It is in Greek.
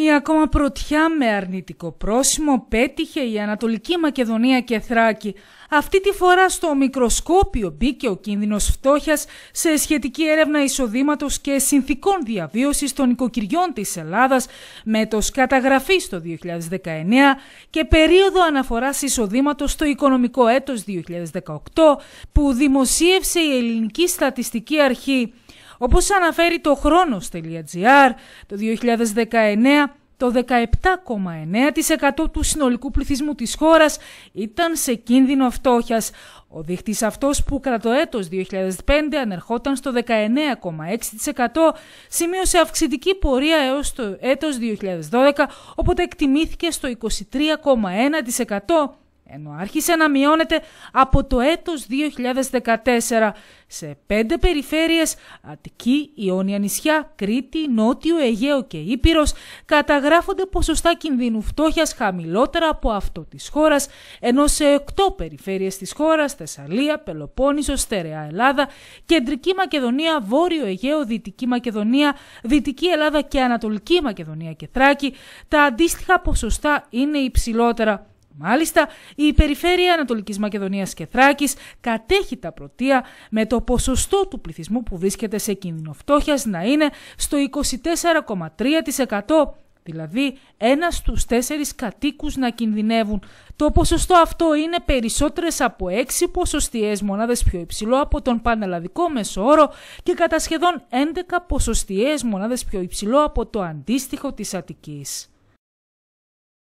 Μία ακόμα πρωτιά με αρνητικό πρόσημο πέτυχε η Ανατολική Μακεδονία και Θράκη. Αυτή τη φορά στο μικροσκόπιο μπήκε ο κίνδυνος φτώχειας σε σχετική έρευνα εισοδήματος και συνθήκων διαβίωσης των οικοκυριών της Ελλάδας με το σκαταγραφή το 2019 και περίοδο αναφοράς εισοδήματος στο οικονομικό έτος 2018 που δημοσίευσε η Ελληνική Στατιστική Αρχή. Όπως αναφέρει το χρόνος.gr, το 2019 το 17,9% του συνολικού πληθυσμού της χώρας ήταν σε κίνδυνο φτώχειας. Ο δείχτης αυτός που κατά το έτος 2005 ανερχόταν στο 19,6% σημείωσε αυξητική πορεία έως το έτος 2012 οπότε εκτιμήθηκε στο 23,1% ενώ άρχισε να μειώνεται από το έτος 2014 σε πέντε περιφέρειες, Αττική, Ιόνια νησιά, Κρήτη, Νότιο, Αιγαίο και Ήπειρος, καταγράφονται ποσοστά κινδύνου φτώχειας χαμηλότερα από αυτό της χώρας, ενώ σε οκτώ περιφέρειες της χώρας, Θεσσαλία, Πελοπόννησο, Στερεά Ελλάδα, Κεντρική Μακεδονία, Βόρειο Αιγαίο, Δυτική Μακεδονία, Δυτική Ελλάδα και Ανατολική Μακεδονία και Θράκη, τα αντίστοιχα ποσοστά είναι υψηλότερα. Μάλιστα, η περιφέρεια Ανατολικής Μακεδονίας και Θράκης κατέχει τα πρωτεία με το ποσοστό του πληθυσμού που βρίσκεται σε κίνδυνο φτώχειας να είναι στο 24,3% δηλαδή ένας στους τέσσερις κατοίκους να κινδυνεύουν. Το ποσοστό αυτό είναι περισσότερες από έξι ποσοστιαίες μονάδες πιο υψηλό από τον πανελλαδικό μεσόωρο και κατά σχεδόν 11 ποσοστιαίες μονάδες πιο υψηλό από το αντίστοιχο της Αττικής.